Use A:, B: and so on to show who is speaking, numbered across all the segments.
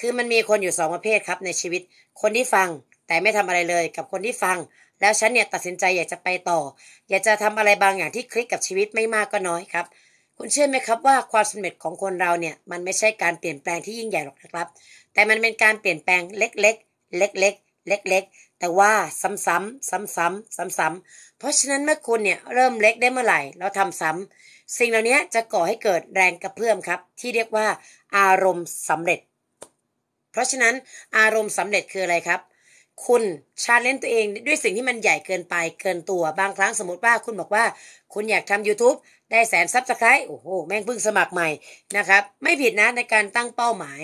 A: คือมัน มีคนอยู่สองประเภทครับ ในชีวิต คนที่ฟัง แต่ไม่ ทำอะไรเลยกับคนที่ฟัง แล้วฉันเนี่ยตัดสินใจอยากจะไปต่อ อยากจะทำอะไรบางอย่างที่คลิกกับชีวิตไม่มากก็น้อยครับ คุณเชื่อไหมครับว่าความสำเร็จของคนเราเนี่ยมัน ไม่ใช่การเปลี่ยนแปลงที่ยิ่งใหญ่หรอกนะครับ แต่มันเป็นการเปลี่ยนแปลงเล็ก ๆ เล็กๆเล็กๆ แต่ว่าซ้ำๆซ้ำๆซ้ำๆเพราะฉะนั้นเมื่อคุณเนี่ยเริ่มเล็กได้เมื่อไหร่เราททำซ้ำสิ่งเหล่านี้จะก่อให้เกิดแรงกระเพื่อมครับ ที่เรียกว่า อารมณ์สำเร็จราะฉะนั้นอารมณ์สำเร็จคืออะไรครับ คุณชาเลนจ์ตัวเองด้วยสิ่งที่มันใหญ่เกินไปเกินตัวบางครั้งสมมติว่าคุณบอกว่าคุณอยากทำ YouTube ได้แสนซับสไครต์โอ้โห แม่งเพิ่งสมัครใหม่นะครับ ไม่ผิดนะในการตั้งเป้าหมาย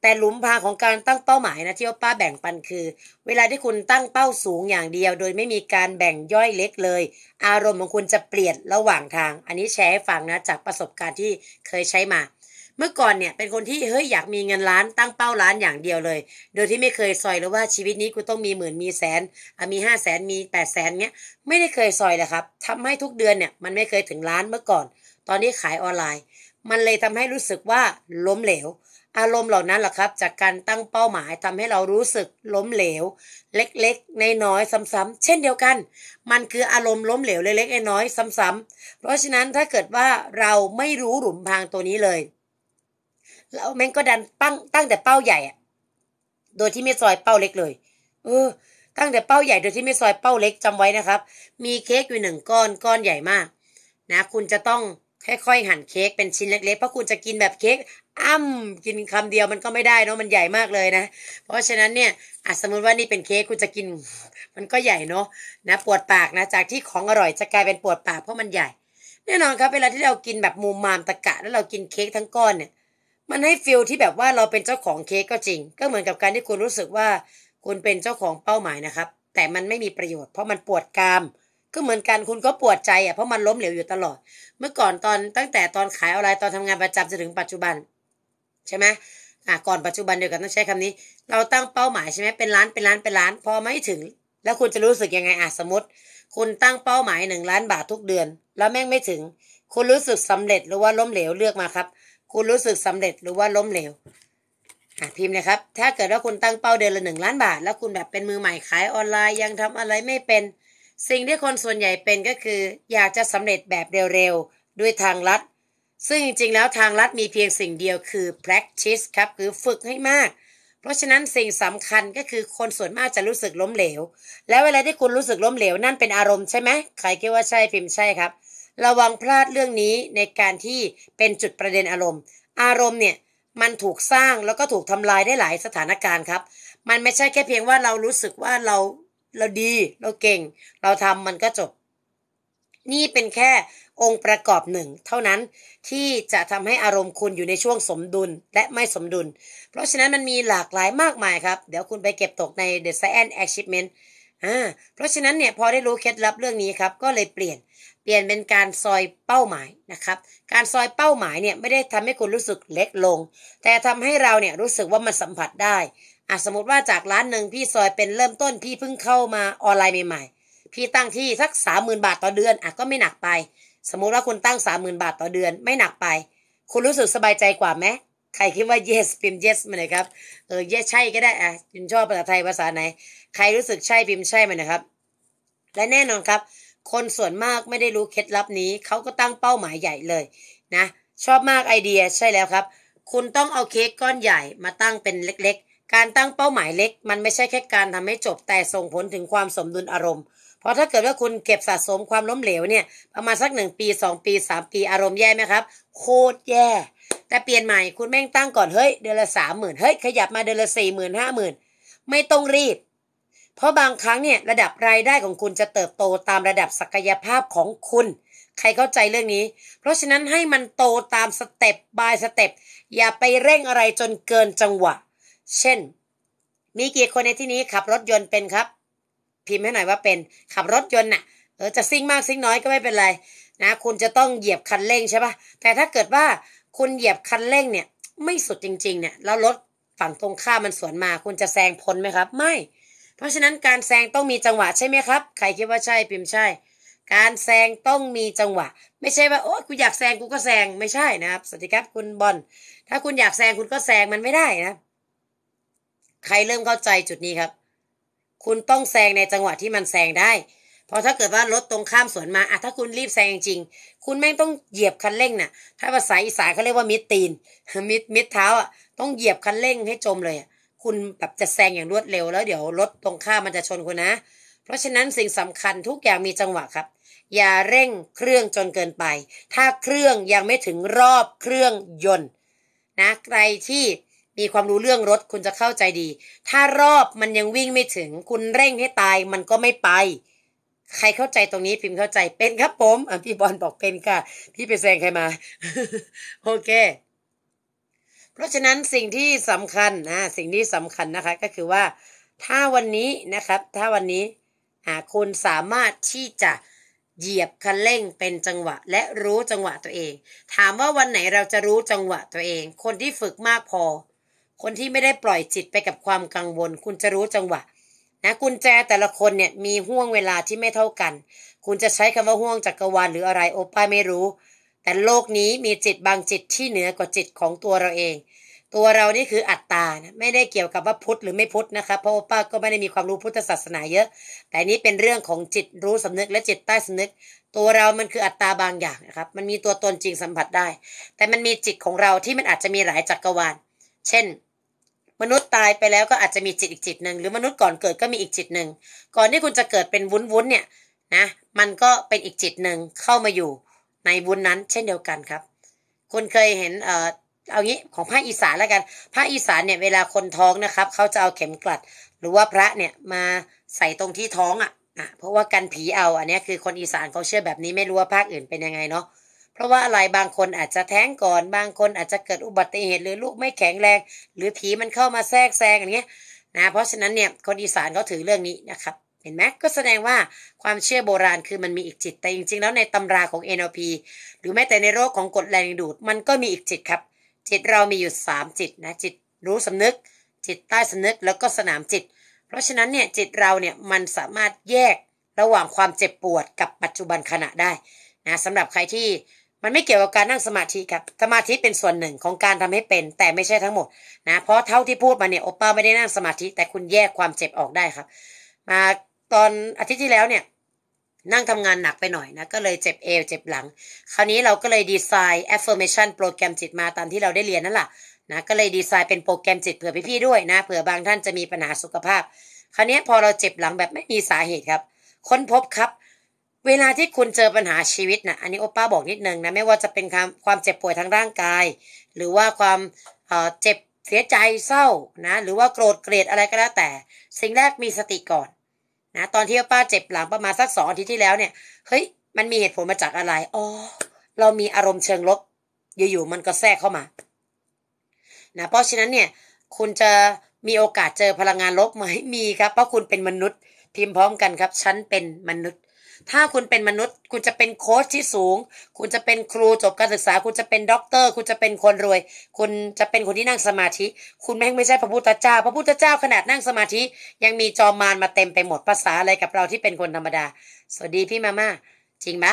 A: แต่หลุมพรางของการตั้งเป้าหมายนะที่ป้าแบ่งปันคือ เวลาที่คุณตั้งเป้าสูงอย่างเดียว โดยไม่มีการแบ่งย่อยเล็กเลย อารมณ์ของคุณจะเปลี่ยนระหว่างทาง อันนี้แชร์ให้ฟังนะจากประสบการณ์ที่เคยใช้มาเมื่อก่อนเนี่ยเป็นคนที่เฮ้ยอยากมีเงินล้านตั้งเป้าล้านอย่างเดียวเลยโดยที่ไม่เคยซอยเลยว่าชีวิตนี้กูต้องมีหมื่นมีแสนมีห้าแสนมีแปดแสนเนี้ยไม่ได้เคยซอยเลยครับ ทำให้ทุกเดือนเนี่ยมันไม่เคยถึงล้านเมื่อก่อน ตอนนี้ขายออนไลน์ มันเลยทำให้รู้สึกว่าล้มเหลว อารมณ์เหล่านั้นแหละครับจากการตั้งเป้าหมายทำให้เรารู้สึกล้มเหลว เล็กๆในน้อยซ้ำๆเช่นเดียวกัน มันคืออารมณ์ล้มเหลวเล็กๆในน้อยซ้ำๆเพราะฉะนั้นถ้าเกิดว่าเราไม่รู้หลุมพรางตัวนี้เลยแล้วแม่งก็ดันตั้งตั้งแต่เป้าใหญ่อะโดยที่ไม่ซอยเป้าเล็กเลย เออ ตั้งแต่เป้าใหญ่โดยที่ไม่ซอยเป้าเล็กจำไว้นะครับ มีเค้กอยู่หนึ่งก้อน ก้อนใหญ่มาก นะ คุณจะต้องค่อยๆหั่นเค้กเป็นชิ้นเล็กๆเพราะคุณจะกินแบบเค้กอ้ำกินคำเดียวมันก็ไม่ได้เนาะมันใหญ่มากเลยนะ เพราะฉะนั้นเนี่ยอาสมมติว่านี่เป็นเค้กคุณจะกิน มันก็ใหญ่เนาะ นะปวดปากนะ จากที่ของอร่อยจะกลายเป็นปวดปากเพราะมันใหญ่ แน่นอนครับเวลาที่เรากินแบบมูมามตะกะ แล้วเรากินเค้กทั้งก้อนเนี่ยมันให้ฟิลที่แบบว่าเราเป็นเจ้าของเค้กก็จริง ก็เหมือนกับการที่คุณรู้สึกว่าคุณเป็นเจ้าของเป้าหมายนะครับ แต่มันไม่มีประโยชน์เพราะมันปวดกามก็เหมือนกันคุณก็ปวดใจอ่ะเพราะมันล้มเหลวอยู่ตลอด เมื่อก่อนตอนตั้งแต่ตอนขายอะไรตอนทำงานประจำจนถึงปัจจุบัน ใช่ไหมอ่ะก่อนปัจจุบันเดียวกันต้องใช้คำนี้ เราตั้งเป้าหมายใช่ไหมเป็นล้านเป็นล้านเป็นล้านพอไม่ถึง แล้วคุณจะรู้สึกยังไงอ่ะสมมติ คุณตั้งเป้าหมายหนึ่งล้านบาททุกเดือน แล้วแม่งไม่ถึงคุณรู้สึกสำเร็จหรือว่าล้มเหลวเลือกมาครับคุณรู้สึกสำเร็จหรือว่าล้มเหลวพิมพ์นะครับ ถ้าเกิดว่าคุณตั้งเป้าเดือนละหนึ่งล้านบาท แล้วคุณแบบเป็นมือใหม่ขายออนไลน์ ยังทำอะไรไม่เป็น สิ่งที่คนส่วนใหญ่เป็นก็คือ อยากจะสำเร็จแบบเร็วๆ ด้วยทางลัด ซึ่งจริงๆแล้วทางลัดมีเพียงสิ่งเดียวคือ practice ครับ คือฝึกให้มาก เพราะฉะนั้นสิ่งสำคัญก็คือคนส่วนมากจะรู้สึกล้มเหลว แล้วเวลาที่คุณรู้สึกล้มเหลวนั่นเป็นอารมณ์ใช่ไหมใครคิดว่าใช่พิมพ์ใช่ครับระวังพลาดเรื่องนี้ในการที่เป็นจุดประเด็นอารมณ์ อารมณ์เนี่ยมันถูกสร้างแล้วก็ถูกทำลายได้หลายสถานการณ์ครับ มันไม่ใช่แค่เพียงว่าเรารู้สึกว่าเราเราดี เราเก่ง เราทำมันก็จบ นี่เป็นแค่องค์ประกอบหนึ่งเท่านั้นที่จะทำให้อารมณ์คุณอยู่ในช่วงสมดุลและไม่สมดุล เพราะฉะนั้นมันมีหลากหลายมากมายครับเดี๋ยวคุณไปเก็บตกใน The Science Achievement อ่าเพราะฉะนั้นเนี่ย พอได้รู้เคล็ดลับเรื่องนี้ครับก็เลยเปลี่ยน เปลี่ยนเป็นการซอยเป้าหมายนะครับ การซอยเป้าหมายเนี่ยไม่ได้ทำให้คุณรู้สึกเล็กลง แต่ทำให้เราเนี่ยรู้สึกว่ามันสัมผัสได้ อ่ะสมมติว่าจากร้านหนึ่งพี่ซอยเป็นเริ่มต้นพี่เพิ่งเข้ามาออนไลน์ใหม่ๆ พี่ตั้งที่สักสามหมื่นบาทต่อเดือน อ่ะก็ไม่หนักไป สมมุติว่าคุณตั้งสามหมื่นบาทต่อเดือนไม่หนักไป คุณรู้สึกสบายใจกว่าไหมใครคิดว่า yes พิมพ yes มาเลยครับเออ yes ใช่ก็ได้อ่ะคุณชอบภาษาไทยภาษาไหนใครรู้สึกใช่พิมพ์ใช่มันนะครับ และแน่นอนครับ คนส่วนมากไม่ได้รู้เคล็ดลับนี้ เขาก็ตั้งเป้าหมายใหญ่เลยนะ ชอบมากไอเดียใช่แล้วครับ คุณต้องเอาเค้กก้อนใหญ่มาตั้งเป็นเล็ก ๆ การตั้งเป้าหมายเล็ก มันไม่ใช่แค่การทำให้จบแต่ส่งผลถึงความสมดุลอารมณ์ เพราะถ้าเกิดว่าคุณเก็บสะสมความล้มเหลวเนี่ยประมาณสักหนึ่งปีสองปีสามปีอารมณ์แย่ไหมครับโคตรแย่ แต่เปลี่ยนใหม่คุณแม่งตั้งก่อนเฮ้ยเดือนละสามหมื่นเฮ้ยขยับมาเดือนละสี่หมื่นห้าหมื่นไม่ต้องรีบเพราะบางครั้งเนี่ย ระดับรายได้ของคุณจะเติบโตตามระดับศักยภาพของคุณ ใครเข้าใจเรื่องนี้ เพราะฉะนั้นให้มันโตตามสเต็ปบายสเต็ปอย่าไปเร่งอะไรจนเกินจังหวะ เช่น มีกี่คนในที่นี้ขับรถยนต์เป็นครับ พิมพ์ให้หน่อยว่าเป็น ขับรถยนต์น่ะเออจะซิ่งมากซิ่งน้อยก็ไม่เป็นไรนะคุณจะต้องเหยียบคันเร่งใช่ปะแต่ถ้าเกิดว่าคุณเหยียบคันเร่งเนี่ย ไม่สุดจริง ๆ เนี่ย แล้วรถฝั่งตรงข้ามมันสวนมา คุณจะแซงพ้นไหมครับ ไม่เพราะฉะนั้นการแซงต้องมีจังหวะใช่ไหมครับ ใครคิดว่าใช่พิมพ์ใช่ การแซงต้องมีจังหวะ ไม่ใช่ว่าโอ้กูอยากแซงกูก็แซงไม่ใช่นะครับสวัสดีครับคุณบอล ถ้าคุณอยากแซงคุณก็แซงมันไม่ได้นะ ใครเริ่มเข้าใจจุดนี้ครับ คุณต้องแซงในจังหวะที่มันแซงได้พราะถ้าเกิดว่ารถตรงข้ามสวนมา อะถ้าคุณรีบแซงจริง คุณแม่งต้องเหยียบคันเร่งนะ่ะ ถ้าภาษาอีสานเขาเรียกว่ามิดตีน มิดมิดเท้าอ่ะ ต้องเหยียบคันเร่งให้จมเลยอะคุณแบบจะแซง อย่างรวดเร็วแล้วเดี๋ยวรถตรงข้ามมันจะชนคุณนะ เพราะฉะนั้นสิ่งสำคัญทุกอย่างมีจังหวะครับ อย่าเร่งเครื่องจนเกินไป ถ้าเครื่องยังไม่ถึงรอบเครื่องยนต์ นะใครที่มีความรู้เรื่องรถคุณจะเข้าใจดี ถ้ารอบมันยังวิ่งไม่ถึง คุณเร่งให้ตายมันก็ไม่ไป ใครเข้าใจตรงนี้พิมพ์เข้าใจเป็นครับผมพี่บอลบอกเป็นค่ะ พี่ไปแซงใครมา โอเคเพราะฉะนั้นสิ่งที่สำคัญนะสิ่งที่สำคัญนะคะก็คือว่าถ้าวันนี้นะครับ ถ้าวันนี้คุณสามารถที่จะเหยียบคันเร่งเป็นจังหวะและรู้จังหวะตัวเอง ถามว่าวันไหนเราจะรู้จังหวะตัวเอง คนที่ฝึกมากพอ คนที่ไม่ได้ปล่อยจิตไปกับความกังวล คุณจะรู้จังหวะนะกุญแจแต่ละคนเนี่ยมีห่วงเวลาที่ไม่เท่ากัน คุณจะใช้คำว่าห่วงจักกรวาลหรืออะไรโอป้าไม่รู้แต่โลกนี้มีจิตบางจิตที่เหนือกว่าจิตของตัวเราเอง ตัวเรานี่คืออัตตานะไม่ได้เกี่ยวกับว่าพุทธหรือไม่พุทธนะคะ เพราะว่าป้าก็ไม่ได้มีความรู้พุทธศาสนาเยอะ แต่นี้เป็นเรื่องของจิตรู้สำนึกและจิตใต้สำนึก ตัวเรามันคืออัตตาบางอย่างนะครับ มันมีตัวตนจริงสัมผัสได้ แต่มันมีจิตของเราที่มันอาจจะมีหลายจักรวาล เช่น มนุษย์ตายไปแล้วก็อาจจะมีจิตอีกจิตหนึ่ง หรือมนุษย์ก่อนเกิดก็มีอีกจิตหนึ่ง ก่อนที่คุณจะเกิดเป็นวุ้นวุ้นเนี่ยนะ มันก็เป็นอีกจิตหนึ่งเข้ามาอยู่ในบุญนั้นเช่นเดียวกันครับ คนเคยเห็น เอ่อ เอางี้ของภาคอีสานแล้วกัน ภาคอีสานเนี่ยเวลาคนท้องนะครับ เขาจะเอาเข็มกลัด หรือว่าพระเนี่ยมาใส่ตรงที่ท้องอ่ะ่ะเพราะว่ากันผีเอา อันนี้คือ คนอีสานเขาเชื่อแบบนี้ไม่รู้ว่าภาคอื่นเป็นยังไงเนาะ เพราะว่าอะไรบางคนอาจจะแท้งก่อน บางคนอาจจะเกิดอุบัติเหตุหรือลูกไม่แข็งแรง หรือผีมันเข้ามาแทรกแซงอย่างเงี้ยนะ เพราะฉะนั้นเนี่ยคนอีสานเขาถือเรื่องนี้นะครับเห็นไหมก็แสดงว่าความเชื่อโบราณคือมันมีอีกจิตแต่จริง ๆ แล้วในตำราของ NLP หรือแม้แต่ในโรคของกฎแรงดงดูด มันก็มีอีกจิตครับ จิตเรามีอยู่ 3 จิตนะจิตรู้สำนึก จิตใต้สำนึกแล้วก็สนามจิต เพราะฉะนั้นเนี่ยจิตเราเนี่ยมันสามารถแยกระหว่างความเจ็บปวดกับปัจจุบันขณะได้นะสำหรับใครที่มันไม่เกี่ยวกับการนั่งสมาธิครับ สมาธิเป็นส่วนหนึ่งของการทำให้เป็น แต่ไม่ใช่ทั้งหมดนะเพราะเท่าที่พูดมาเนี่ยโอป้าไม่ได้นั่งสมาธิ แต่คุณแยกความเจ็บออกได้ครับมาตอนอาทิตย์ที่แล้วเนี่ยนั่งทำงานหนักไปหน่อยนะ ก็เลยเจ็บเอวเจ็บหลัง คราวนี้เราก็เลยดีไซน์ affirmation โปรแกรมจิตมาตามที่เราได้เรียนนั่นแหละนะก็เลยดีไซน์เป็นโปรแกรมจิตเผื่อพี่ๆด้วยนะเผื่อบางท่านจะมีปัญหาสุขภาพ คราวนี้พอเราเจ็บหลังแบบไม่มีสาเหตุครับ ค้นพบครับ เวลาที่คุณเจอปัญหาชีวิตนะอันนี้โอป้าบอกนิดนึงนะไม่ว่าจะเป็นความความเจ็บป่วยทางร่างกาย หรือว่าความเจ็บเสียใจเศร้านะหรือว่าโกรธเกลียดอะไรก็แล้วแต่ สิ่งแรกมีสติก่อนนะตอนที่ป้าเจ็บหลังประมาณสักสองอาทิตย์ที่แล้วเนี่ยเฮ้ยมันมีเหตุผลมาจากอะไรอ๋อเรามีอารมณ์เชิงลบ อยู่ๆมันก็แทรกเข้ามานะเพราะฉะนั้นเนี่ยคุณจะมีโอกาสเจอพลังงานลบไหมมีครับ เพราะคุณเป็นมนุษย์พิมพ์พร้อมกันครับฉันเป็นมนุษย์ถ้าคุณเป็นมนุษย์คุณจะเป็นโค้ชที่สูง คุณจะเป็นครูจบการศึกษา คุณจะเป็นด็อกเตอร์ คุณจะเป็นคนรวย คุณจะเป็นคนที่นั่งสมาธิ คุณแม่งไม่ใช่พระพุทธเจ้าพระพุทธเจ้าขนาดนั่งสมาธิ ยังมีจอมานมาเต็มไปหมดภาษาอะไรกับเราที่เป็นคนธรรมดา สวัสดีพี่มาม่าจริงไหม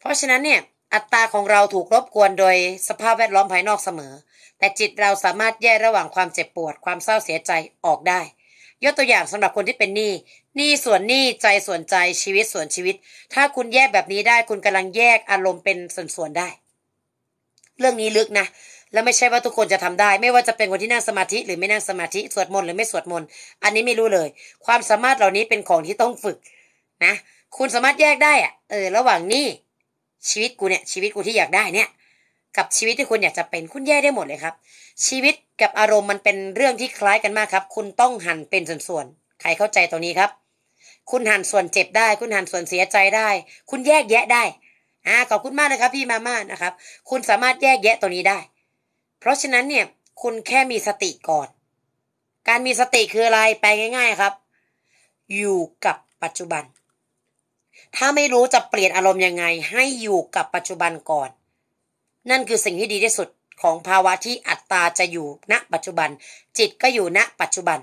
A: เพราะฉะนั้นเนี่ย อัตราของเราถูกรบกวนโดยสภาพแวดล้อมภายนอกเสมอ แต่จิตเราสามารถแยกระหว่างความเจ็บปวดความเศร้าเสียใจออกได้ ยกตัวอย่างสำหรับคนที่เป็นหนี้นี่ส่วนนี่ใจส่วนใจชีวิตส่วนชีวิต ถ้าคุณแยกแบบนี้ได้คุณกำลังแยกอารมณ์เป็นส่วนๆได้ เรื่องนี้ลึกนะ แล้วไม่ใช่ว่าทุกคนจะทำได้ ไม่ว่าจะเป็นคนที่นั่งสมาธิหรือไม่นั่งสมาธิสวดมนต์หรือไม่สวดมนต์อันนี้ไม่รู้เลย ความสามารถเหล่านี้เป็นของที่ต้องฝึก นะคุณสามารถแยกได้อะเออระหว่างนี่ชีวิตกูเนี่ยชีวิตกูที่อยากได้เนี่ย กับชีวิตที่คุณอยากจะเป็นคุณแยกได้หมดเลยครับ ชีวิตกับอารมณ์มันเป็นเรื่องที่คล้ายกันมากครับ คุณต้องหั่นเป็นส่วนๆใครเข้าใจตรงนี้ครับคุณหันส่วนเจ็บได้ คุณหันส่วนเสียใจได้ คุณแยกแยะได้อ่าขอบคุณมากนะครับ พี่มาม่านะครับ คุณสามารถแยกแยะตัวนี้ได้ เพราะฉะนั้นเนี่ย คุณแค่มีสติก่อน การมีสติคืออะไรแปลง่าย ๆครับ อยู่กับปัจจุบัน ถ้าไม่รู้จะเปลี่ยนอารมณ์ยังไง ให้อยู่กับปัจจุบันก่อน นั่นคือสิ่งที่ดีที่สุดของภาวะที่อัตตาจะอยู่ณ ปัจจุบัน จิตก็อยู่ณปัจจุบัน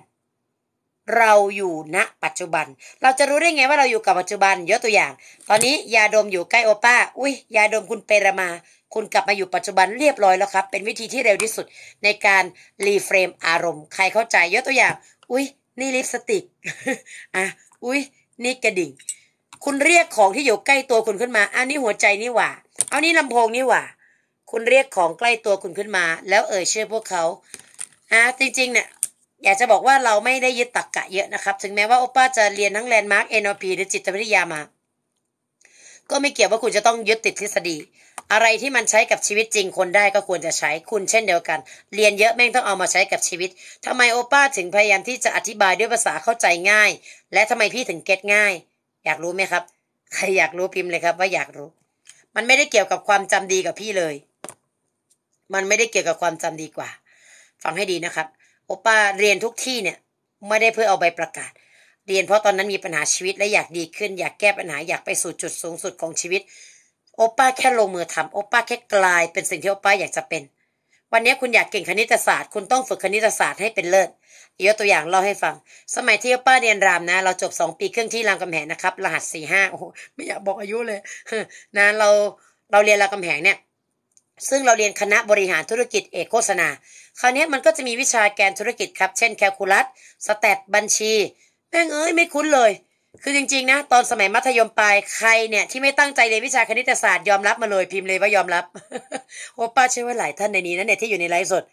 A: เราอยู่ณปัจจุบัน เราจะรู้ได้ไงว่าเราอยู่กับปัจจุบันยกตัวอย่าง ตอนนี้ยาดมอยู่ใกล้โอป้า อุ้ยยาดมคุณเปรมา คุณกลับมาอยู่ปัจจุบันเรียบร้อยแล้วครับ เป็นวิธีที่เร็วที่สุด ในการรีเฟรมอารมณ์ ใครเข้าใจยกตัวอย่าง อุ้ยนี่ลิปสติก อ่ะ อุ้ยนี่กระดิ่ง คุณเรียกของที่อยู่ใกล้ตัวคุณขึ้นมาอันนี้หัวใจนี่หว่าเอานี่ลำโพงนี่หว่า คุณเรียกของใกล้ตัวคุณขึ้นมา แล้วเอ่ยชื่อพวกเขาอ่ะจริงๆ เนี่ยอยากจะบอกว่าเราไม่ได้ยึดตักกะเยอะนะครับ ถึงแม้ว่าโอป้าจะเรียนทั้งแลนด์มาร์กเอ็นอพีหรือจิตวิทยามาก็ไม่เกี่ยวว่าคุณจะต้องยึดติดทฤษฎี อะไรที่มันใช้กับชีวิตจริงคนได้ก็ควรจะใช้คุณเช่นเดียวกัน เรียนเยอะแม่งต้องเอามาใช้กับชีวิต ทำไมโอป้าถึงพยายามที่จะอธิบายด้วยภาษาเข้าใจง่าย และทำไมพี่ถึงเก็ตง่าย อยากรู้ไหมครับใครอยากรู้พิมพ์เลยครับ ว่าอยากรู้ มันไม่ได้เกี่ยวกับความจำดีกับพี่เลย มันไม่ได้เกี่ยวกับความจำดีกว่าฟังให้ดีนะครับโอป้าเรียนทุกที่เนี่ยไม่ได้เพื่อเอาใบประกาศ เรียนเพราะตอนนั้นมีปัญหาชีวิตและอยากดีขึ้น อยากแก้ปัญหาอยากไปสู่จุดสูงสุดของชีวิตโอป้าแค่ลงมือทำโอป้าแค่กลายเป็นสิ่งที่โอป้าอยากจะเป็น วันนี้คุณอยากเก่งคณิตศาสตร์ คุณต้องฝึกคณิตศาสตร์ให้เป็นเลิศยกตัวอย่างเล่าให้ฟัง สมัยที่โอป้าเรียนรามนะ เราจบสองปีครึ่งที่รามคำแหงนะครับรหัสสี่ห้าโอ้ไม่อยากบอกอายุเลยนะเราเราเรียนรามคำแหงเนี่ยซึ่งเราเรียนคณะบริหารธุรกิจเอกโฆษณา คราวนี้มันก็จะมีวิชาแกนธุรกิจครับ เช่นแคลคูลัส สแตทบัญชี แม่งเอ้ย ไม่คุ้นเลย คือจริงๆนะตอนสมัยมัธยมปลายใครเนี่ยที่ไม่ตั้งใจเรียนวิชาคณิตศาสตร์ยอมรับมาเลยพิมพ์เลยว่ายอมรับ โอป้าเชื่อว่าหลายท่านในนี้นะเนี่ยที่อยู่ในไลฟ์สด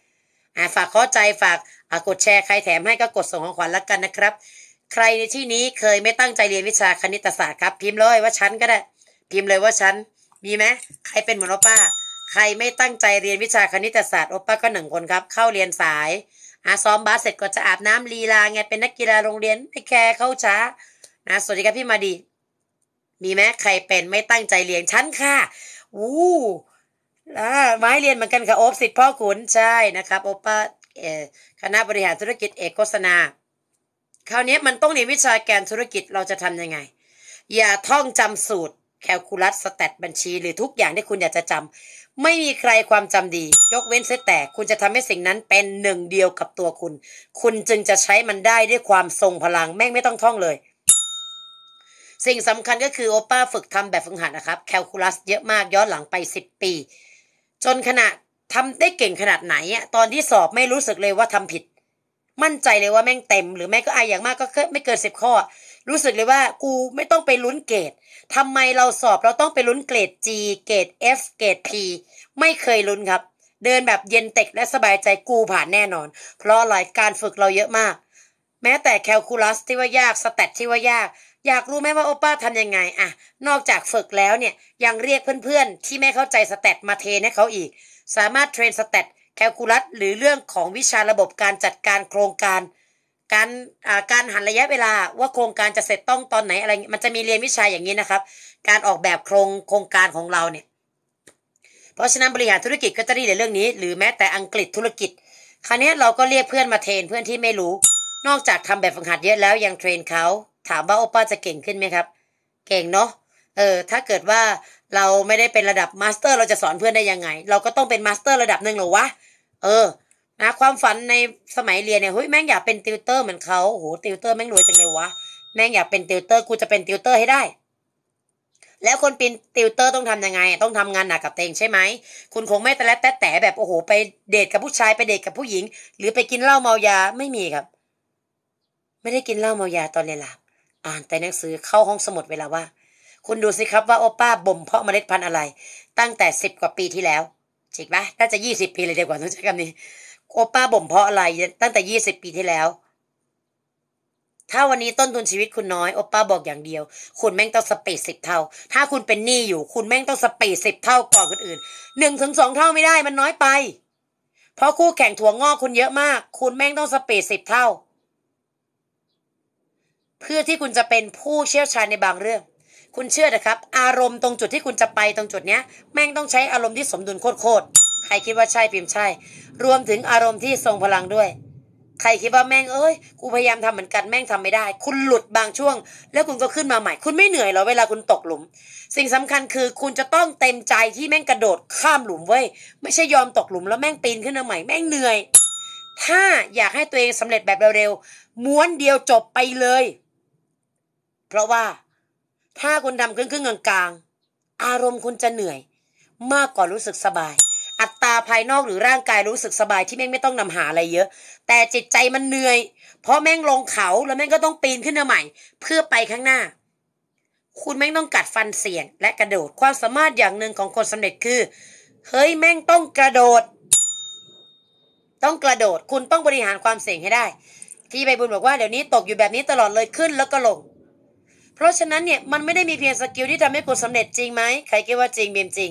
A: อ่าฝากข้อใจฝากอ่ากดแชร์ใครแถมให้ก็กดส่งของขวัญละกันนะครับ ใครในที่นี้เคยไม่ตั้งใจเรียนวิชาคณิตศาสตร์ครับพิมพ์เลยว่าฉันก็ได้ พิมพ์เลยว่าฉัน มีไหมใครเป็นเหมือนโอป้าใครไม่ตั้งใจเรียนวิชาคณิตศาสตร์โอป้าก็หนึ่งคนครับเข้าเรียนสายอาซ้อมบาสเสร็จก็จะอาบน้ำลีลาไงเป็นนักกีฬาโรงเรียนไม่แคร์เข้าช้านะสวัสดีครับพี่มาดีมีไหมใครเป็นไม่ตั้งใจเรียนชั้นค่ะอู้ล่าไม้เรียนเหมือนกันค่ะโอบสิทธิ์พ่อขุนใช่นะครับ โอป้าคณะบริหารธุรกิจเอกโฆษณา คราวนี้มันต้องเรียนวิชาแกนธุรกิจเราจะทํำยังไงอย่าท่องจำสูตร แคลคูลัสสแตทบัญชี หรือทุกอย่างที่คุณอยากจะจำไม่มีใครความจำดี ยกเว้นเสียแต่คุณจะทำให้สิ่งนั้นเป็นหนึ่งเดียวกับตัวคุณ คุณจึงจะใช้มันได้ด้วยความทรงพลัง แม่งไม่ต้องท่องเลย สิ่งสำคัญก็คือโอป้าฝึกทำแบบฝึกหัดนะครับแคลคูลัสเยอะมาก ย้อนหลังไปสิบปี จนขณะทำได้เก่งขนาดไหนอะตอนที่สอบไม่รู้สึกเลยว่าทำผิด มั่นใจเลยว่าแม่งเต็มหรือแม่ก็อายอย่างมากก็ไม่เกินสิบข้อรู้สึกเลยว่ากูไม่ต้องไปลุ้นเกรดทำไมเราสอบเราต้องไปลุ้นเกรด G เกรด F เกรด P ไม่เคยลุ้นครับ เดินแบบเย็นเต็กและสบายใจกูผ่านแน่นอน เพราะหลายการฝึกเราเยอะมาก แม้แต่แคลคูลัสที่ว่ายากสแตทที่ว่ายาก อยากรู้ไหมว่าโอป้าทำยังไงอะนอกจากฝึกแล้วเนี่ย ยังเรียกเพื่อนๆ ที่ไม่เข้าใจสแตทมาเทนให้เขาอีก สามารถเทรนสแตทแคลคูลัส หรือเรื่องของวิชาระบบการจัดการโครงการการการหันระยะเวลาว่าโครงการจะเสร็จต้องตอนไหนอะไรมันจะมีเรียนวิชาอย่างนี้นะครับ การออกแบบโครงโครงการของเราเนี่ย เพราะฉะนั้นบริหารธุรกิจก็จะได้เรียนเรื่องนี้ หรือแม้แต่อังกฤษธุรกิจ คราวนี้เราก็เรียกเพื่อนมาเทรนเพื่อนที่ไม่รู้ นอกจากทำแบบฝึกหัดเยอะแล้วยังเทรนเขาถามว่าโอป้าจะเก่งขึ้นไหมครับ เก่งเนาะเออถ้าเกิดว่าเราไม่ได้เป็นระดับมาสเตอร์ เราจะสอนเพื่อนได้ยังไง เราก็ต้องเป็นมาสเตอร์ระดับหนึ่งหรอวะเออนะความฝันในสมัยเรียนเนี่ยเฮ้ยแม่งอยากเป็นติวเตอร์เหมือนเขาโหติวเตอร์แม่ง รวยจังเลยวะ แม่งอยากเป็นติวเตอร์กูจะเป็นติวเตอร์ให้ได้ แล้วคนเป็นติวเตอร์ต้องทํำยังไง ต้องทำงานหนักกับเองใช่ไหม คุณคงไม่แต่ละแต่แต่แบบโอ้โหไปเดทกับผู้ชายไปเดทกับผู้หญิง หรือไปกินเหล้าเมายาไม่มีครับ ไม่ได้กินเหล้าเมายาตอนเรียนหลับอ่านแต่หนังสือเข้าห้องสมุดเวลาว่า คุณดูสิครับว่าโอป้าบ่มเพาะเมล็ดพันธุ์อะไร ตั้งแต่สิบกว่าปีที่แล้วจริงปะน่าจะยี่สิบปีเลยเดียวกว่าต้องใช้คำนี้โอป้าบ่มเพาะอะไรตั้งแต่ยี่สิบปีที่แล้ว ถ้าวันนี้ต้นทุนชีวิตคุณน้อย โอป้าบอกอย่างเดียว คุณแม่งต้องสเปซสิบเท่า ถ้าคุณเป็นหนี้อยู่ คุณแม่งต้องสเปซสิบเท่าก่อนคนอื่นหนึ่งถึงสองเท่าไม่ได้มันน้อยไปเพราะคู่แข่งถั่วงอกคุณเยอะมาก คุณแม่งต้องสเปซสิบเท่า เพื่อที่คุณจะเป็นผู้เชี่ยวชาญในบางเรื่อง คุณเชื่อนะครับ อารมณ์ตรงจุดที่คุณจะไปตรงจุดเนี้ย แม่งต้องใช้อารมณ์ที่สมดุลโคตรใครคิดว่าใช่พิมพ์ใช่ รวมถึงอารมณ์ที่ทรงพลังด้วย ใครคิดว่าแม่งเอ้ย กูพยายามทำเหมือนกันแม่งทำไม่ได้ คุณหลุดบางช่วง แล้วคุณก็ขึ้นมาใหม่ คุณไม่เหนื่อยหรอเวลาคุณตกหลุม สิ่งสำคัญคือ คุณจะต้องเต็มใจที่แม่งกระโดด ข้ามหลุมเว้ย ไม่ใช่ยอมตกหลุม แล้วแม่งปีนขึ้นมาใหม่ แม่งเหนื่อย ถ้าอยากให้ตัวเองสำเร็จแบบเร็วๆ ม้วนเดียวจบไปเลย เพราะว่าถ้าคุณทำครึ่งๆกลางๆ อารมณ์คุณจะเหนื่อยมากกว่ารู้สึกสบายอัตราภายนอกหรือร่างกายรู้สึกสบายที่แม่งไม่ต้องนำหาอะไรเยอะ แต่จิตใจมันเหนื่อยเพราะแม่งลงเขาแล้วแม่งก็ต้องปีนขึ้นมาใหม่ เพื่อไปข้างหน้า คุณแม่งต้องกัดฟันเสี่ยง และกระโดดความสามารถอย่างหนึ่งของคนสำเร็จคือ เฮ้ยแม่งต้องกระโดด ต้องกระโดด คุณต้องบริหารความเสี่ยงให้ได้ ที่ใบบุญบอกว่าเดี๋ยวนี้ตกอยู่แบบนี้ตลอดเลยขึ้นแล้วก็ลง เพราะฉะนั้นเนี่ยมันไม่ได้มีเพียงสกิลที่ทำให้คุณสำเร็จจริงไหมใครคิดว่าจริงเบียมจริง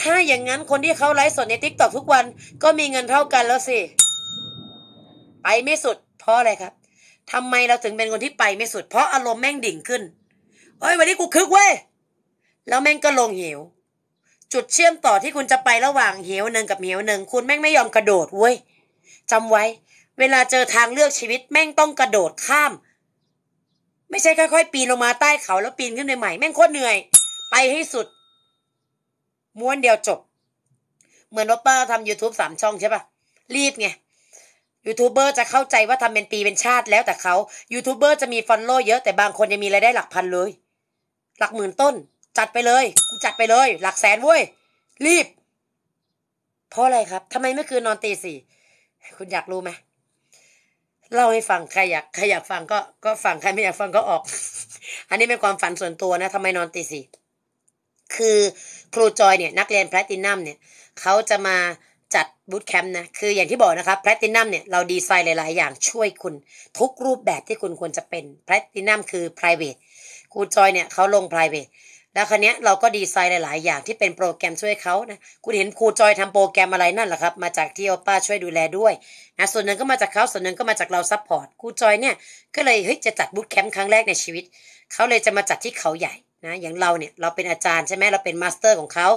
A: ถ้าอย่างนั้นคนที่เขาไลฟ์สดในทิกตอกทุกวันก็มีเงินเท่ากันแล้วสิ ไปไม่สุด เพราะอะไรครับ ทำไมเราถึงเป็นคนที่ไปไม่สุดเพราะอารมณ์แม่งดิ่งขึ้นเฮ้ยวันนี้กูคึกเว้ยแล้วแม่งก็ลงเหวจุดเชื่อมต่อที่คุณจะไประหว่างเหวหนึ่งกับเหวหนึ่ง คุณแม่งไม่ยอมกระโดดเว้ยจำไว้ เวลาเจอทางเลือกชีวิตแม่งต้องกระโดดข้าม ไม่ใช่ค่อยๆ ปีนลงมาใต้เขาแล้วปีนขึ้นไปใหม่แม่งโคตรเหนื่อย ไปให้สุดม้วนเดียวจบ เหมือนโ่เป้าทำ YouTube สามช่องใช่ปะรีบไงยูทูบเบอร์จะเข้าใจว่าทำเป็นปีเป็นชาติแล้วแต่เขายูทูบเบอร์จะมีฟอลโล่เยอะแต่บางคนยังมีรายได้หลักพันเลย หลักหมื่นต้น จัดไปเลยกูจัดไปเลย หลักแสนเว้ยรีบ เพราะอะไรครับทำไมเมื่อคืนนอนตีสี่ คุณอยากรู้ไหมเล่าให้ฟัง ใครอยากใครอยากฟังก็ก็ฟัง ใครไม่อยากฟังก็ออก อันนี้เป็นความฝันส่วนตัวนะทำไมนอนตีสี่คือครูจอยเนี่ยนักเรียนแพลตินัมเนี่ยเขาจะมาจัดบูตแคมป์นะคืออย่างที่บอกนะครับแพลตินัมเนี่ยเราดีไซน์หลายๆ อย่างช่วยคุณ ทุกรูปแบบที่คุณควรจะเป็นแพลตินัมคือ private ครูจอยเนี่ยเขาลง private แล้วครั้นี้ย เราก็ดีไซน์หลายๆ อย่างที่เป็นโปรแกรมช่วยเขานะคุณเห็นครูจอยทำโปรแกรมอะไรนั่นแหละครับ มาจากที่โอป้าช่วยดูแลด้วยนะส่วนหนึ่งก็มาจากเขาส่วนหนึ่งก็มาจากเราซัพพอร์ตครูจอยเนี่ยก็เลยเฮ้ยจะจัดบูตแคมป์ครั้งแรกในชีวิตเขาเลยจะมาจัดที่เขาใหญ่นะอย่างเราเนี่ยเราเป็นอาจารย์ใช่ไหมเราเป็นมาสเตอร์ของเขา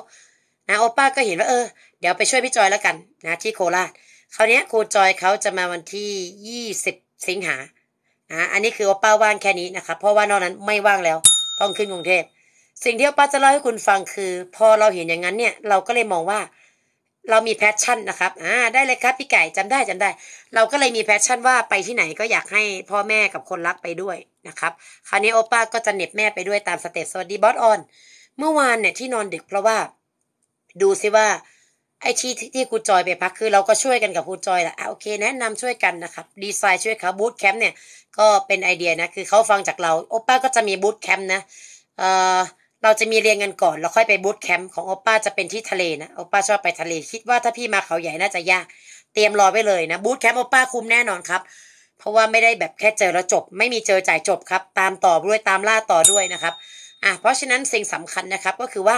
A: นะโอป้าก็เห็นว่าเออ เดี๋ยวไปช่วยพี่จอยแล้วกันนะที่โคราชคราวนี้ครูจอยเขาจะมาวันที่ยี่สิงหานะอันนี้คือโอป้าว่างแค่นี้นะครับเพราะว่านอกนั้นไม่ว่างแล้ว ต้องขึ้นกรุงเทพสิ่งที่โอป้าจะเล่าให้คุณฟังคือพอเราเห็นอย่างนั้นเนี่ยเราก็เลยมองว่าเรามี แพชชั่นนะครับ อ่า ได้เลยครับ พี่ไก่จำได้จำได้ เราก็เลยมีแพชชั่นว่าไปที่ไหนก็อยากให้พ่อแม่กับคนรักไปด้วยนะครับคราวนี้โอป้าก็จะเน็บแม่ไปด้วยตามสเตตสวัสดีบอสออน เมื่อวานเนี่ยที่นอนดึกเพราะว่า ดูซิว่าไอ้ที่ที่ครูจอยไปพักคือเราก็ช่วยกันกับครูจอยแหละโอเค แนะนำช่วยกันนะครับดีไซน์ช่วยเขาบูธแคมป์เนี่ย ก็เป็นไอเดียนะคือเขาฟังจากเราโอป้าก็จะมีบูธแคมป์นะเอ่อเราจะมีเรียนกันก่อนแล้วค่อยไปบูตแคมป์ของโอป้าจะเป็นที่ทะเลนะโอป้าชอบไปทะเล คิดว่าถ้าพี่มาเขาใหญ่น่าจะยาก เตรียมรอไว้เลยนะบูตแคมป์โอป้าคุ้มแน่นอนครับ เพราะว่าไม่ได้แบบแค่เจอแล้วจบ ไม่มีเจอจ่ายจบครับ ตามต่อด้วยตามล่าต่อด้วยนะครับอ่ะเพราะฉะนั้นสิ่งสำคัญนะครับก็คือว่า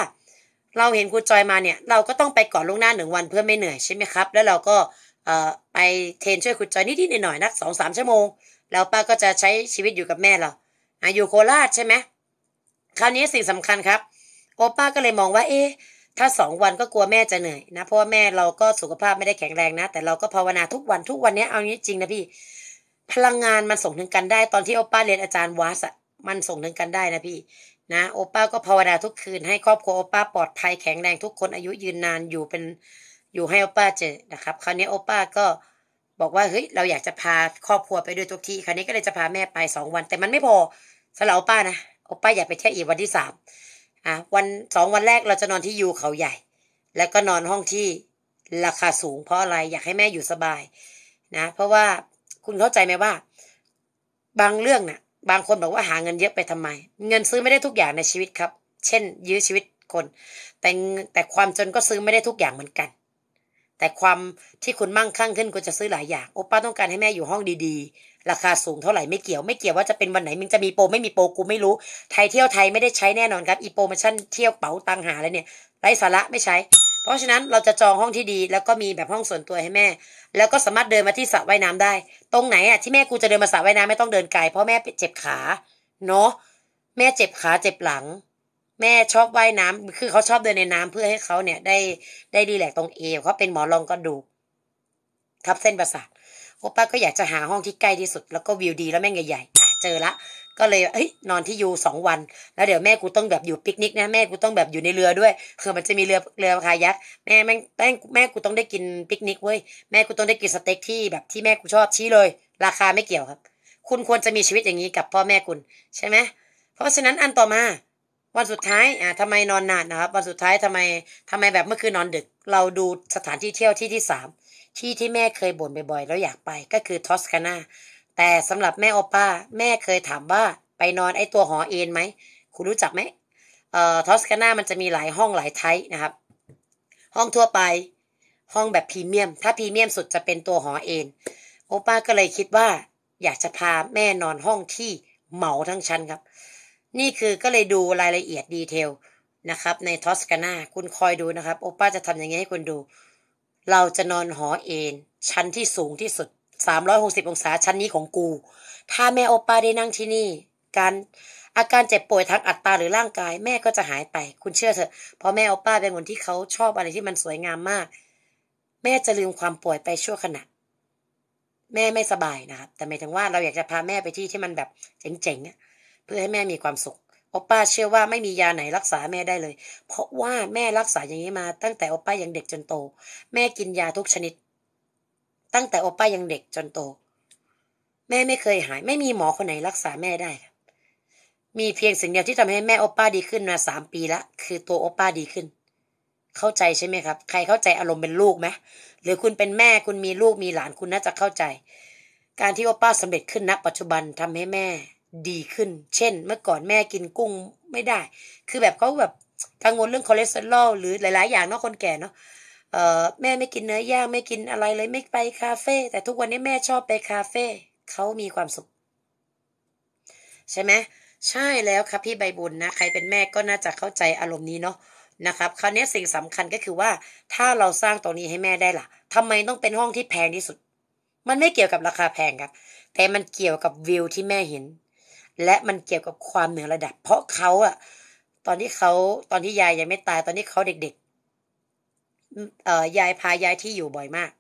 A: เราเห็นครูจอยมาเนี่ย เราก็ต้องไปก่อนล่วงหน้าหนึ่งวันเพื่อไม่เหนื่อยใช่ไหมครับแล้วเราก็เออ่ไปเทรนช่วยครูจอยนิดๆหน่อยๆนักสองสามชั่วโมงแล้วป้าก็จะใช้ชีวิตอยู่กับแม่เราอ่ะอยู่โคราชใช่ไหมคราวนี้สิ่งสำคัญครับ โอป้าก็เลยมองว่าเอ๊ะ ถ้าสองวันก็กลัวแม่จะเหนื่อยนะ เพราะว่าแม่เราก็สุขภาพไม่ได้แข็งแรงนะ แต่เราก็ภาวนาทุกวันทุกวันนี้เอางี้จริงนะพี่ พลังงานมันส่งถึงกันได้ ตอนที่โอป้าเรียนอาจารย์วาสอะมันส่งถึงกันได้นะพี่ นะ โอป้าก็ภาวนาทุกคืน ให้ครอบครัวโอป้าปลอดภัยแข็งแรงทุกคนอายุ ยืนนานอยู่เป็นอยู่ให้โอป้าเจอนะครับ คราวนี้โอป้าก็บอกว่าเฮ้ยเราอยากจะพาครอบครัวไปด้วยทุกที่ คราวนี้ก็เลยจะพาแม่ไปสองวัน แต่มันไม่พอสำหรับโอป้านะโอป้าอยากไปเที่ยวอีก วันที่สามอ่ะวันสองวันแรกเราจะนอนที่ยูเขาใหญ่ แล้วก็นอนห้องที่ราคาสูงเพราะอะไรอยากให้แม่อยู่สบาย นะเพราะว่าคุณเข้าใจไหมว่าบางเรื่องนะ่ะบางคนบอกว่าหาเงินเยอะไปทำไม เงินซื้อไม่ได้ทุกอย่างในชีวิตครับ เช่นยื้อชีวิตคน แต่แต่ความจนก็ซื้อไม่ได้ทุกอย่างเหมือนกันแต่ความที่คุณมั่งคั่งขึ้นคุณจะซื้อหลายอย่างโอป้าต้องการให้แม่อยู่ห้องดีๆราคาสูงเท่าไหร่ไม่เกี่ยวไม่เกี่ยวว่าจะเป็นวันไหนมึงจะมีโปรไม่มีโปรกูไม่รู้ ไทยเที่ยวไทยไม่ได้ใช้แน่นอนครับอีโปรโมชั่นเที่ยวเป๋าตังหาแล้วเนี่ย ไร้สาระไม่ใช้เพราะฉะนั้นเราจะจองห้องที่ดีแล้วก็มีแบบห้องส่วนตัวให้แม่ แล้วก็สามารถเดินมาที่สระว่ายน้ำได้ ตรงไหนอ่ะที่แม่กูจะเดินมาสระว่ายน้ำไม่ต้องเดินไกลเพราะแม่เจ็บขาเนาะแม่เจ็บขาเจ็บหลังแม่ชอบว่ายน้ำ คือเขาชอบเดินในน้ำเพื่อให้เขาเนี่ยได้ได้ดีแหลกตรงเอวเขาเป็นหมอรองกระดูกทับเส้นประสาทโอป้าก็อยากจะหาห้องที่ใกล้ที่สุดแล้วก็วิวดีแล้วแม่งใหญ่ๆ่เจอละก็เลยเฮ้ยนอนที่ยูสองวันแล้วเดี๋ยว แม่กูต้องแบบอยู่ปิกนิกนะแม่กูต้องแบบอยู่ในเรือด้วย คือมันจะมีเรือเรือคายักแม่แม่แม่แม่กูต้องได้กินปิกนิกเว้ยแม่กูต้องได้กินสเต็กที่ แบบที่แม่กูชอบชี้เลย ราคาไม่เกี่ยวครับ คุณควรจะมีชีวิตอย่างนี้กับพ่อแม่คุณใช่ไหมเพราะฉะนั้นอันต่อมาวันสุดท้ายอ่าทำไมนอนนานนะครับ วันสุดท้ายทำไมทำไมแบบเมื่อคืนนอนดึกเราดูสถานที่เที่ยวที่ที่สาม ที่ที่แม่เคยบ่นบ่อยๆ แล้วอยากไปก็คือทอสคานา แต่สำหรับแม่โอป้าแม่เคยถามว่าไปนอนไอ้ตัวหอเอ็นไหม คุณรู้จักไหมเอ่อทอสคานามันจะมีหลายห้องหลายไทป์นะครับ ห้องทั่วไป ห้องแบบพรีเมียม ถ้าพรีเมียมสุดจะเป็นตัวหอเอ็น โอป้าก็เลยคิดว่าอยากจะพาแม่นอนห้องที่เหมาทั้งชั้นครับนี่คือก็เลยดูรายละเอียดดีเทลนะครับ ในทอสกานาคุณคอยดูนะครับ โอป้าจะทำอย่างนี้ให้คุณดู เราจะนอนหอเอนชั้นที่สูงที่สุด 360 องศาชั้นนี้ของกูถ้าแม่โอป้าได้นั่งที่นี่ การอาการเจ็บป่วยทางอัตตาหรือร่างกาย แม่ก็จะหายไป คุณเชื่อเถอะเพราะแม่โอป้าเป็นคนที่เขาชอบอะไรที่มันสวยงามมาก แม่จะลืมความป่วยไปชั่วขณะ แม่ไม่สบายนะครับแต่หมายถึงว่าเราอยากจะพาแม่ไปที่ที่มันแบบเจ๋งๆเพื่อให้แม่มีความสุข โอป้าเชื่อว่าไม่มียาไหนรักษาแม่ได้เลย เพราะว่าแม่รักษาอย่างนี้มา ตั้งแต่โอป้ายังเด็กจนโต แม่กินยาทุกชนิด ตั้งแต่โอป้ายังเด็กจนโต แม่ไม่เคยหาย ไม่มีหมอคนไหนรักษาแม่ได้ มีเพียงสิ่งเดียวที่ทำให้แม่โอป้าดีขึ้นมาสามปีละ คือตัวโอป้าดีขึ้น เข้าใจใช่ไหมครับ ใครเข้าใจอารมณ์เป็นลูกไหมหรือคุณเป็นแม่คุณมีลูกมีหลานคุณน่าจะเข้าใจ การที่โอป้าสำเร็จขึ้นณปัจจุบันทำให้แม่ดีขึ้น เช่นเมื่อก่อนแม่กินกุ้งไม่ได้ คือแบบเขาแบบกังวลเรื่องคอเลสเตอรอลหรือหลายๆอย่างเนาะคนแก่เนาะเออแม่ไม่กินเนื้อย่างไม่กินอะไรเลยไม่ไปคาเฟ่แต่ทุกวันนี้แม่ชอบไปคาเฟ่เขามีความสุข ใช่ไหมใช่แล้วครับพี่ใบบุญนะ ใครเป็นแม่ก็น่าจะเข้าใจอารมณ์นี้เนาะนะครับคราวนี้สิ่งสำคัญก็คือว่า ถ้าเราสร้างตรงนี้ให้แม่ได้ล่ะทำไมต้องเป็นห้องที่แพงที่สุด มันไม่เกี่ยวกับราคาแพงครับแต่มันเกี่ยวกับวิวที่แม่เห็นและมันเกี่ยวกับความเหนือระดับ เพราะเขาอะตอนที่เขาตอนที่ยายยังไม่ตายตอนที่เขาเด็กๆ เอ่อยายพายายที่อยู่บ่อยมาก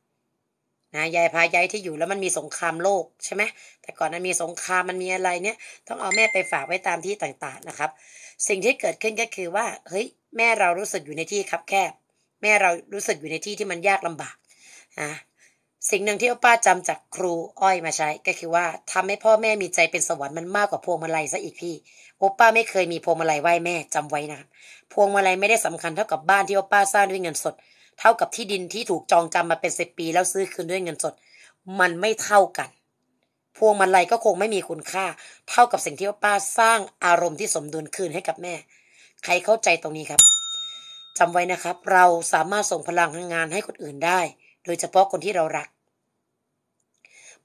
A: นะยายพายายที่อยู่แล้วมันมีสงครามโลกใช่ไหม แต่ก่อนนั้นมีสงครามมันมีอะไร เนี่ย ต้องเอาแม่ไปฝากไว้ตามที่ต่างๆนะครับ สิ่งที่เกิดขึ้นก็คือว่าเฮ้ยแม่เรารู้สึกอยู่ในที่คับแคบแม่เรารู้สึกอยู่ในที่ที่มันยากลำบากนะสิ่งหนึ่งที่ป้าจำจากครู อ้อยมาใช้ก็คือว่าทำให้พ่อแม่มีใจเป็นสวรรค์มันมากกว่าพวงมาลัยซะอีกพี่โอป้าไม่เคยมีพวงมาลัยไหว้แม่จำไว้นะพวงมาลัยไม่ได้สำคัญเท่ากับบ้านที่ป้าสร้างด้วยเงินสด เท่ากับที่ดินที่ถูกจองจำมาเป็นสิบปีแล้วซื้อคืนด้วยเงินสด มันไม่เท่ากัน พวงมาลัยก็คงไม่มีคุณค่า เท่ากับสิ่งที่ป้าสร้างอารมณ์ที่สมดุลคืนให้กับแม่ ใครเข้าใจตรงนี้ครับจำไว้นะครับ เราสามารถส่งพลังงานให้คนอื่นได้ โดยเฉพาะคนที่เรารัก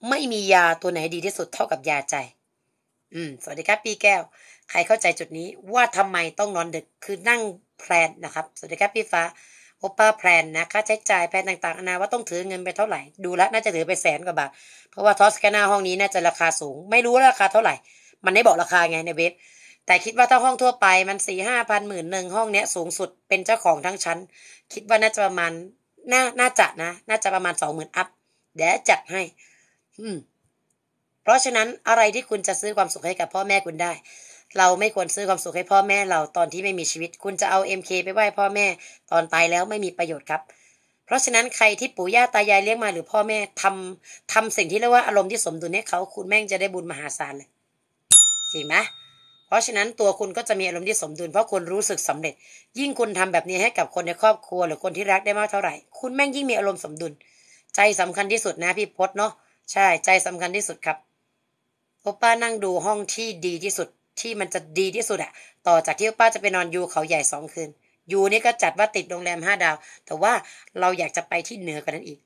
A: ไม่มียาตัวไหนดีที่สุดเท่ากับยาใจ อืมสวัสดีครับพี่แก้ว ใครเข้าใจจุดนี้ว่าทำไมต้องนอนดึก คือนั่งแพลนนะครับ สวัสดีครับพี่ฟ้า โอป้าแพลนนะค่าใช้จ่ายแพลนต่างๆนะว่าต้องถือเงินไปเท่าไหร่ ดูแล้วน่าจะถือไปแสนกว่าบาท เพราะว่าทอสแกนาห้องนี้น่าจะราคาสูง ไม่รู้ราคาเท่าไหร่ มันไม่บอกราคาไงในเว็บ แต่คิดว่าถ้าห้องทั่วไป มันสี่ห้าพันหมื่นหนึ่งห้องเนี้ยสูงสุดเป็นเจ้าของทั้งชั้น คิดว่าน่าจะประมาณ น่า น่าจะนะ น่าจะประมาณสองหมื่นอัพเดี๋ยวจัดให้อืมเพราะฉะนั้นอะไรที่คุณจะซื้อความสุขให้กับพ่อแม่คุณได้ เราไม่ควรซื้อความสุขให้พ่อแม่ เราตอนที่ไม่มีชีวิต คุณจะเอาเอ็มเคไปไหว้พ่อแม่ตอนตายแล้วไม่มีประโยชน์ครับ เพราะฉะนั้นใครที่ปู่ย่าตายายเลี้ยงมาหรือพ่อแม่ทำทำสิ่งที่เรียกว่าอารมณ์ที่สมดุลให้เขาคุณแม่งจะได้บุญมหาศาลเลยจริงไหมเพราะฉะนั้นตัวคุณก็จะมีอารมณ์ที่สมดุลเพราะคุณรู้สึกสำเร็จ ยิ่งคุณทำแบบนี้ให้กับคนในครอบครัวหรือคนที่รักได้มากเท่าไหร่ คุณแม่งยิ่งมีอารมณ์สมดุลใจสำคัญที่สุดนะพี่พศเนาะใช่ใจสำคัญที่สุดครับโอป้านั่งดูห้องที่ดีที่สุดที่มันจะดีที่สุดอะ ต่อจากที่โอป้าจะไปนอนยูเขาใหญ่สองคืนยูนี่ก็จัดว่าติดโรงแรมห้าดาวแต่ว่าเราอยากจะไปที่เหนือกว่านั้นอีก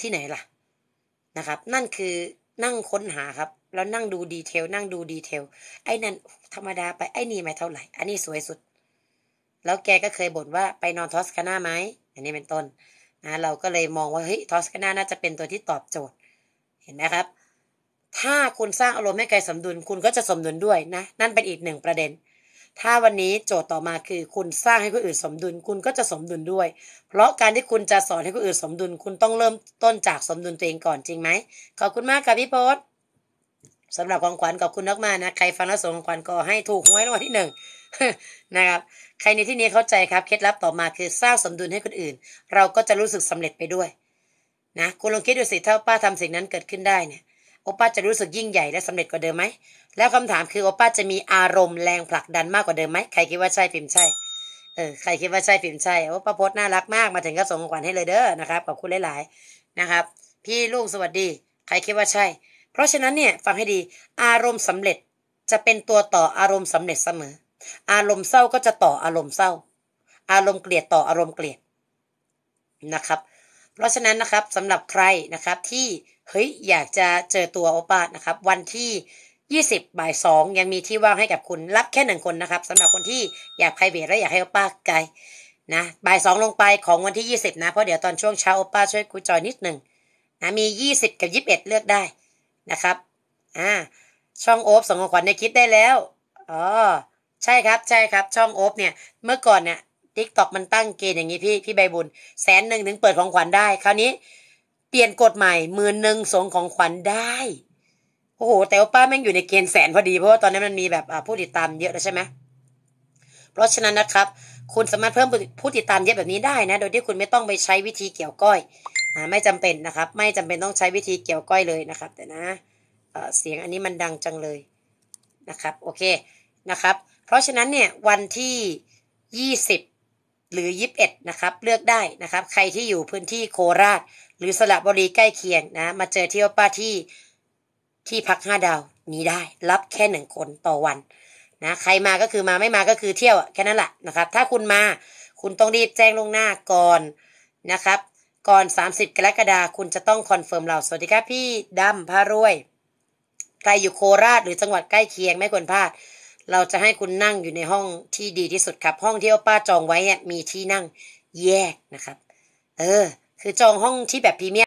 A: ที่ไหนล่ะนะครับ นั่นคือนั่งค้นหาครับแล้วนั่งดูดีเทลนั่งดูดีเทลไอ้นั่น ธรรมดาไปไอ้นี่ไม่เท่าไหร่ อันนี้สวยสุด แล้วแกก็เคยบ่นว่าไปนอนทอสคาน่าไหมอันนี้เป็นต้นนะเราก็เลยมองว่าเฮ้ย ทอสกาน่าน่าจะเป็นตัวที่ตอบโจทย์เห็นไหมครับ ถ้าคุณสร้างอารมณ์ให้ไกลสมดุลคุณก็จะสมดุลด้วยนะ นั่นเป็นอีกหนึ่งประเด็น ถ้าวันนี้โจทย์ต่อมาคือคุณสร้างให้คนอื่นสมดุลคุณก็จะสมดุลด้วย เพราะการที่คุณจะสอนให้คนอื่นสมดุลคุณต้องเริ่มต้นจากสมดุลตัวเองก่อนจริงไหมขอบคุณมากค่ะพี่โพสสำหรับของขวัญขอบคุณมากนะใครฟังแล้วส่งของขวัญก็ให้ถูกหวยรางวัลที่หนึ่งนะครับ ใครในที่นี้เข้าใจครับ เคล็ดลับต่อมาคือสร้างสมดุลให้คนอื่น เราก็จะรู้สึกสำเร็จไปด้วยนะคุณลองคิดดูสิถ้าป้าทำสิ่งนั้นเกิดขึ้นได้เนี่ยโอป้าจะรู้สึกยิ่งใหญ่และสำเร็จกว่าเดิมไหมแล้วคำถามคือโอป้าจะมีอารมณ์แรงผลักดันมากกว่าเดิมไหมใครคิดว่าใช่พิมพ์ใช่เออใครคิดว่าใช่พิมพ์ใช่โอป้าพจน์น่ารักมากมาถึงก็ส่งของขวัญให้เลยเด้อนะครับขอบคุณหลายๆนะครับ พี่ลูกสวัสดี ใครคิดว่าใช่ เพราะฉะนั้นเนี่ยฟังให้ดีอารมณ์สำเร็จจะเป็นตัวต่ออารมณ์สำเร็จเสมออารมณ์เศร้าก็จะต่ออารมณ์เศร้า อารมณ์เกลียดต่ออารมณ์เกลียดนะครับ เพราะฉะนั้นนะครับสำหรับใครนะครับที่เฮ้ยอยากจะเจอตัวโอปานะครับ วันที่20บ่ายสองยังมีที่ว่างให้กับคุณรับแค่หนึ่งคนนะครับสำหรับคนที่อยากไพรเวทและอยากให้โอปาไกลนะบ่ายสองลงไปของวันที่20นะเพราะเดี๋ยวตอนช่วงเช้าโอป้าช่วยกูจอยนิดหนึ่งนะมี20กับ21 เลือกได้นะครับอ่าช่องโอ๊บสองของขวัญในคิดได้แล้วอ๋อใช่ครับ ใช่ครับ ช่องโอฟเนี่ย เมื่อก่อนเนี่ยทิกตอกมันตั้งเกณฑ์อย่างนี้พี่ พี่ใบบุญแสนหนึ่งถึงเปิดของขวัญได้ คราวนี้ เปลี่ยนกฎใหม่หมื่นหนึ่งสงของขวัญได้ โอ้โห แต่ว่าป้าแม่งอยู่ในเกณฑ์แสนพอดี เพราะว่าตอนนี้มันมีแบบผู้ติดตามเยอะแล้วใช่ไหม เพราะฉะนั้นนะครับ คุณสามารถเพิ่มผู้ติดตามเยอะแบบนี้ได้นะ โดยที่คุณไม่ต้องไปใช้วิธีเกี่ยวก้อยไม่จำเป็นนะครับ ไม่จำเป็นต้องใช้วิธีเกี่ยวก้อยเลยนะครับ แต่นะเสียงอันนี้มันดังจังเลยนะครับ โอเคนะครับเพราะฉะนั้นเนี่ยวันที่ 20 หรือ21นะครับเลือกได้นะครับใครที่อยู่พื้นที่โคราช หรือสระบุรีใกล้เคียงนะมาเจอเที่ยวป้าที่ที่พักห้าดาวนี้ได้ รับแค่หนึ่งคนต่อวันนะใครมาก็คือมาไม่มาก็คือเที่ยวแค่นั้นแหละนะครับ ถ้าคุณมาคุณต้องรีบแจ้งล่วงหน้าก่อนนะครับ ก่อน 30 กรกฎาคมคุณจะต้องคอนเฟิร์มเรา สวัสดีครับพี่ดำพารวยใครอยู่โคราชหรือจังหวัดใกล้เคียงไม่ควรพลาดเราจะให้คุณนั่งอยู่ในห้องที่ดีที่สุดครับ ห้องที่ป้าจองไว้มีที่นั่งแยกนะครับ เออ คือจองห้องที่แบบพรีเมียม